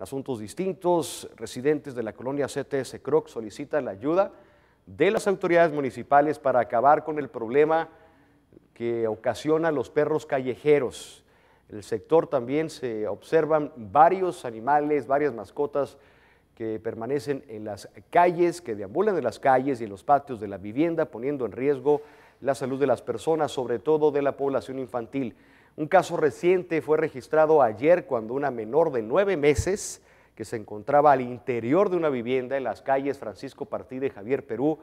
asuntos distintos, residentes de la colonia CTS Croc solicitan la ayuda de las autoridades municipales para acabar con el problema que ocasiona los perros callejeros. En el sector también se observan varios animales, varias mascotas que permanecen en las calles, que deambulan en las calles y en los patios de la vivienda, poniendo en riesgo la salud de las personas, sobre todo de la población infantil. Un caso reciente fue registrado ayer cuando una menor de nueve meses que se encontraba al interior de una vivienda en las calles Francisco Partí y Javier Perú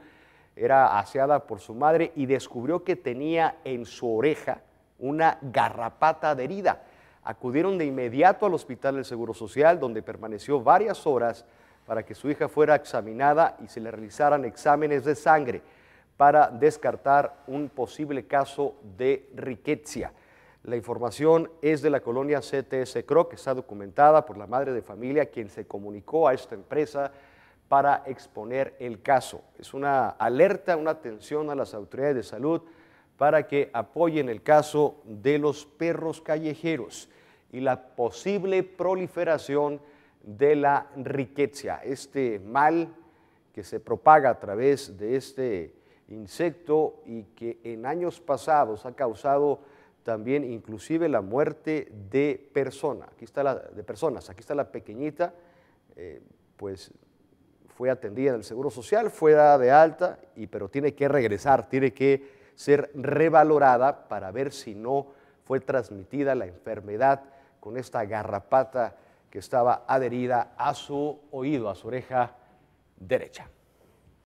era aseada por su madre y descubrió que tenía en su oreja una garrapata adherida. Acudieron de inmediato al Hospital del Seguro Social, donde permaneció varias horas para que su hija fuera examinada y se le realizaran exámenes de sangre para descartar un posible caso de riqueza. La información es de la colonia CTS Croc, que está documentada por la madre de familia quien se comunicó a esta empresa para exponer el caso. Es una alerta, una atención a las autoridades de salud para que apoyen el caso de los perros callejeros y la posible proliferación de la riqueza, este mal que se propaga a través de este insecto y que en años pasados ha causado también inclusive la muerte de personas. Aquí está la de personas, aquí está la pequeñita, eh, pues fue atendida en el Seguro Social, fue dada de alta, y, pero tiene que regresar, tiene que ser revalorada para ver si no fue transmitida la enfermedad con esta garrapata que estaba adherida a su oído, a su oreja derecha.